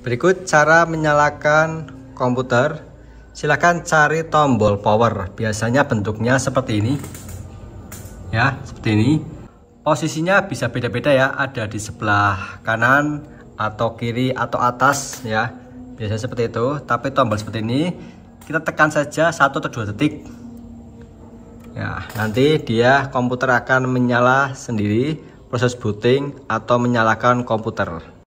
Berikut cara menyalakan komputer. Silahkan cari tombol power. Biasanya bentuknya seperti ini. Ya, seperti ini. Posisinya bisa beda-beda ya. Ada di sebelah kanan atau kiri atau atas ya. Biasanya seperti itu. Tapi tombol seperti ini kita tekan saja satu atau dua detik. Ya, nanti dia komputer akan menyala sendiri proses booting atau menyalakan komputer.